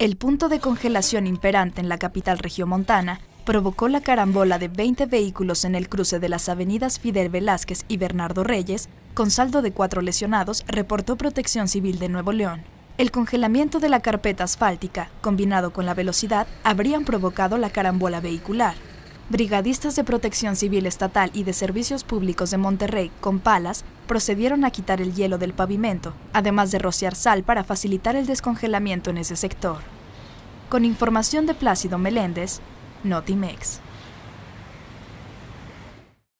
El punto de congelación imperante en la capital regiomontana provocó la carambola de 20 vehículos en el cruce de las avenidas Fidel Velázquez y Bernardo Reyes, con saldo de cuatro lesionados, reportó Protección Civil de Nuevo León. El congelamiento de la carpeta asfáltica, combinado con la velocidad, habrían provocado la carambola vehicular brigadistas de Protección Civil Estatal y de Servicios Públicos de Monterrey, con palas, procedieron a quitar el hielo del pavimento, además de rociar sal para facilitar el descongelamiento en ese sector. Con información de Plácido Meléndez, Notimex.